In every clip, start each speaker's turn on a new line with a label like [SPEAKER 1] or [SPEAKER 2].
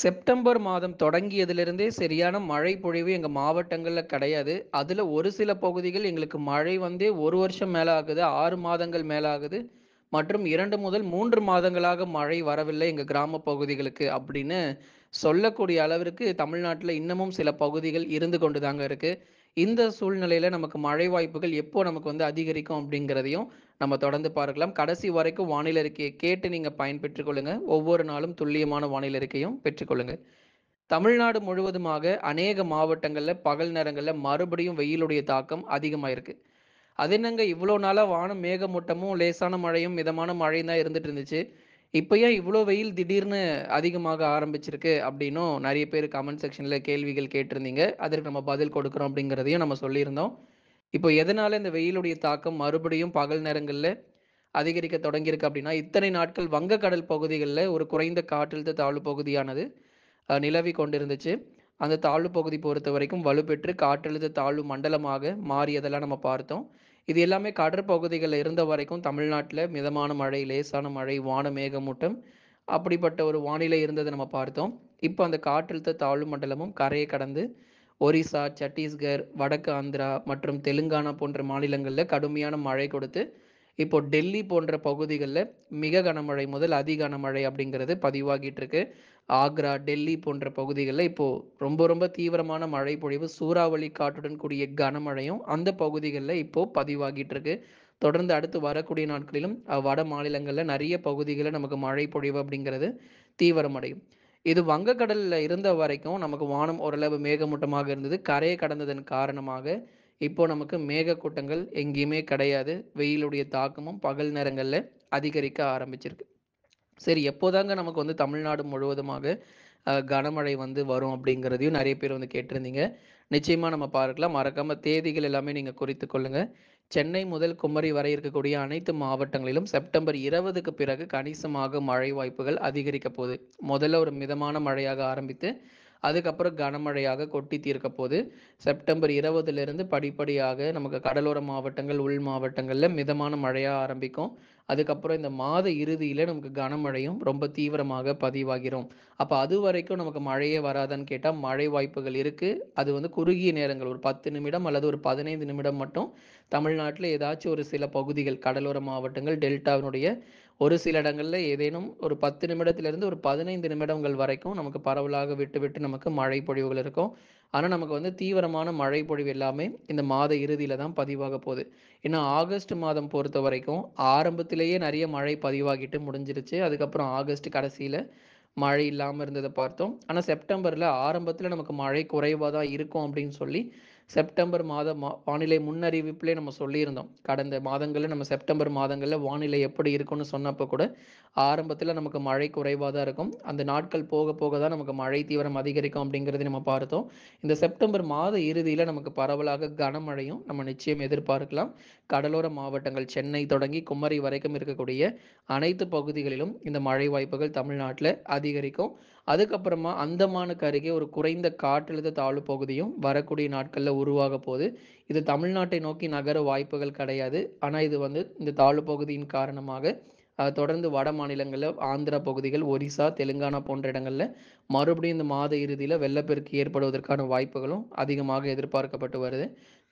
[SPEAKER 1] September மாதம் தொடங்கியதிலிருந்தே சரியான மழை பொழிவு எங்கள் மாவட்டங்களில் கிடையாது அதில் ஒரு சில பகுதிகள் எங்களுக்கு மழை வந்தே ஒரு வருஷம் மேலே ஆகுது ஆறு மாதங்கள் மேலே ஆகுது மற்றும் இரண்டு முதல் மூன்று மாதங்களாக மழை வரவில்லை எங்கள் கிராம பகுதிகளுக்கு அப்படின்னு சொல்லக்கூடிய அளவிற்கு தமிழ்நாட்டில் இன்னமும் சில பகுதிகள் இருந்து கொண்டு தாங்க இருக்குது இந்த சூழ்நிலையில நமக்கு மழை வாய்ப்புகள் எப்போ நமக்கு வந்து அதிகரிக்கும் அப்படிங்கிறதையும் நம்ம தொடர்ந்து பார்க்கலாம் கடைசி வரைக்கும் வானிலை அறிக்கையை கேட்டு நீங்க பயன் பெற்றுக்கொள்ளுங்க ஒவ்வொரு நாளும் துல்லியமான வானிலை அறிக்கையும் பெற்றுக்கொள்ளுங்க தமிழ்நாடு முழுவதுமாக அநேக மாவட்டங்களில் பகல் நேரங்களில் மறுபடியும் வெயிலுடைய தாக்கம் அதிகமாக இருக்குது அது என்னங்க இவ்வளோ நாளாக வானம் மேகமூட்டமும் லேசான மழையும் மிதமான மழையும் தான் இருந்துட்டு இருந்துச்சு இப்போ ஏன் இவ்வளோ வெயில் திடீர்னு அதிகமாக ஆரம்பிச்சிருக்கு அப்படின்னும் நிறைய பேர் கமெண்ட் செக்ஷனில் கேள்விகள் கேட்டிருந்தீங்க அதற்கு நம்ம பதில் கொடுக்குறோம் அப்படிங்கிறதையும் நம்ம சொல்லியிருந்தோம் இப்போ எதனால இந்த வெயிலுடைய தாக்கம் மறுபடியும் பகல் நேரங்களில் அதிகரிக்க தொடங்கியிருக்கு அப்படின்னா இத்தனை நாட்கள் வங்கக்கடல் பகுதிகளில் ஒரு குறைந்த காற்றழுத்த தாழ்வு பகுதியானது நிலவி கொண்டிருந்துச்சு அந்த தாழ்வு பகுதி பொறுத்த வரைக்கும் வலுப்பெற்று காற்றழுத்த தாழ்வு மண்டலமாக மாறியதெல்லாம் நம்ம பார்த்தோம் இது எல்லாமே கடற்பகுதிகளில் இருந்த வரைக்கும் தமிழ்நாட்டில் மிதமான மழை லேசான மழை வான மேகமூட்டம் அப்படிப்பட்ட ஒரு வானிலை இருந்ததை நம்ம பார்த்தோம் இப்போ அந்த காற்றழுத்த தாழ்வு மண்டலமும் கரையை கடந்து ஒரிசா சத்தீஸ்கர் வடக்கு ஆந்திரா மற்றும் தெலுங்கானா போன்ற மாநிலங்களில் கடுமையான மழை கொடுத்து இப்போ டெல்லி போன்ற பகுதிகளில் மிக கனமழை முதல் அதி கனமழை அப்படிங்கிறது பதிவாகிட்டு இருக்கு ஆக்ரா டெல்லி போன்ற பகுதிகளில் இப்போ ரொம்ப ரொம்ப தீவிரமான மழை பொழிவு சூறாவளி காற்றுடன் கூடிய கனமழையும் அந்த பகுதிகளில் இப்போ பதிவாகிட்டு இருக்கு தொடர்ந்து அடுத்து வரக்கூடிய நாட்களிலும் வட மாநிலங்களில் நிறைய பகுதிகளில் நமக்கு மழை பொழிவு அப்படிங்கிறது தீவிரமடையும் இது வங்கக்கடலில் இருந்த வரைக்கும் நமக்கு வானம் ஓரளவு மேகமூட்டமாக இருந்தது கரையை கடந்ததன் காரணமாக இப்போ நமக்கு மேகக்கூட்டங்கள் எங்கேயுமே கிடையாது வெயிலுடைய தாக்கமும் பகல் நேரங்களில் அதிகரிக்க ஆரம்பிச்சிருக்கு சரி எப்போதாங்க நமக்கு வந்து தமிழ்நாடு முழுவதுமாக கனமழை வந்து வரும் அப்படிங்கிறதையும் நிறைய பேர் வந்து கேட்டிருந்தீங்க நிச்சயமாக நம்ம பார்க்கலாம் மறக்காமல் தேதிகள் எல்லாமே நீங்கள் குறித்து கொள்ளுங்கள் சென்னை முதல் குமரி வரை இருக்கக்கூடிய அனைத்து மாவட்டங்களிலும் செப்டம்பர் இருபதுக்கு பிறகு கணிசமாக மழை வாய்ப்புகள் அதிகரிக்க போகுது முதல்ல ஒரு மிதமான மழையாக ஆரம்பித்து அதுக்கப்புறம் கனமழையாக கொட்டி தீர்க்க போது செப்டம்பர் இருபதுலேருந்து படிப்படியாக நமக்கு கடலோர மாவட்டங்கள் உள் மாவட்டங்களில் மிதமான மழையாக ஆரம்பிக்கும் அதுக்கப்புறம் இந்த மாத இறுதியில் நமக்கு கனமழையும் ரொம்ப தீவிரமாக பதிவாகிறோம் அப்போ அது வரைக்கும் நமக்கு மழையே வராதான்னு கேட்டால் மழை வாய்ப்புகள் இருக்குது அது வந்து குறுகிய நேரங்கள் ஒரு பத்து நிமிடம் அல்லது ஒரு பதினைந்து நிமிடம் மட்டும் தமிழ்நாட்டில் ஏதாச்சும் ஒரு சில பகுதிகள் கடலோர மாவட்டங்கள் டெல்டாவினுடைய ஒரு சில இடங்களில் ஏதேனும் ஒரு பத்து நிமிடத்திலிருந்து ஒரு பதினைந்து நிமிடங்கள் வரைக்கும் நமக்கு பரவலாக விட்டு விட்டு நமக்கு மழை பொழிவுகள் இருக்கும் ஆனால் நமக்கு வந்து தீவிரமான மழை பொழிவு எல்லாமே இந்த மாத இறுதியில் தான் பதிவாக போகுது ஏன்னா ஆகஸ்ட் மாதம் பொறுத்த வரைக்கும் ஆரம்பத்திலேயே நிறைய மழை பதிவாகிட்டு முடிஞ்சிருச்சு அதுக்கப்புறம் ஆகஸ்ட் கடைசியில் மழை இல்லாமல் இருந்ததை பார்த்தோம் ஆனால் செப்டம்பரில் ஆரம்பத்தில் நமக்கு மழை குறைவாக தான் இருக்கும் அப்படின்னு சொல்லி செப்டம்பர் மாத வானிலை முன்னறிவிப்பிலே நம்ம சொல்லியிருந்தோம் கடந்த மாதங்களில் நம்ம செப்டம்பர் மாதங்களில் வானிலை எப்படி இருக்கும்னு சொன்னப்போ கூட ஆரம்பத்தில் நமக்கு மழை குறைவாக தான் இருக்கும் அந்த நாட்கள் போக போக தான் நமக்கு மழை தீவிரம் அதிகரிக்கும் அப்படிங்கிறத நம்ம பார்த்தோம் இந்த செப்டம்பர் மாத இறுதியில் நமக்கு பரவலாக கனமழையும் நம்ம நிச்சயம் எதிர்பார்க்கலாம் கடலோர மாவட்டங்கள் சென்னை தொடங்கி குமரி வரைக்கும் இருக்கக்கூடிய அனைத்து பகுதிகளிலும் இந்த மழை வாய்ப்புகள் தமிழ்நாட்டில் அதிகரிக்கும் அதுக்கப்புறமா அந்தமானுக்கு அருகே ஒரு குறைந்த காற்றழுத்த தாழ்வு பகுதியும் வரக்கூடிய நாட்களில் உருவாக போகுது இது தமிழ்நாட்டை நோக்கி நகர வாய்ப்புகள் கிடையாது ஆனால் இது வந்து இந்த தாழ்வு பகுதியின் காரணமாக தொடர்ந்து வட மாநிலங்களில் ஆந்திரா பகுதிகள் ஒரிசா தெலுங்கானா போன்ற இடங்களில் மறுபடியும் இந்த மாத இறுதியில் வெள்ளப்பெருக்கு ஏற்படுவதற்கான வாய்ப்புகளும் அதிகமாக எதிர்பார்க்கப்பட்டு வருது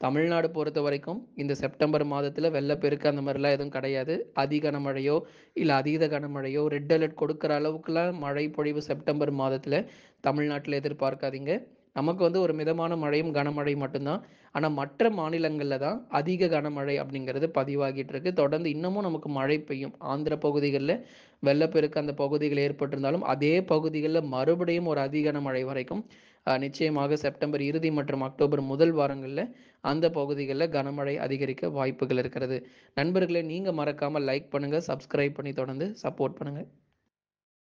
[SPEAKER 1] தமிழ்நாடு பொறுத்த வரைக்கும் இந்த செப்டம்பர் மாதத்தில் வெள்ளப்பெருக்கு அந்த மாதிரிலாம் எதுவும் கிடையாது அதி கனமழையோ இல்லை அதீத கனமழையோ ரெட் அலர்ட் கொடுக்குற அளவுக்குலாம் மழை பொழிவு செப்டம்பர் மாதத்தில் தமிழ்நாட்டில் எதிர்பார்க்காதீங்க நமக்கு வந்து ஒரு மிதமான மழையும் கனமழை மட்டும்தான் ஆனால் மற்ற மாநிலங்களில் தான் அதிக கனமழை அப்படிங்கிறது பதிவாகிட்டு இருக்கு தொடர்ந்து இன்னமும் நமக்கு மழை பெய்யும் ஆந்திர பகுதிகளில் வெள்ளப்பெருக்கு அந்த பகுதிகள் ஏற்பட்டிருந்தாலும் அதே பகுதிகளில் மறுபடியும் ஒரு அதிகன மழை வரைக்கும் நிச்சயமாக செப்டம்பர் இறுதி மற்றும் அக்டோபர் முதல் வாரங்களில் அந்த பகுதிகளில் கனமழை அதிகரிக்க வாய்ப்புகள் இருக்கிறது நண்பர்களே நீங்கள் மறக்காமல் லைக் பண்ணுங்கள் சப்ஸ்கிரைப் பண்ணி தொடர்ந்து சப்போர்ட் பண்ணுங்கள்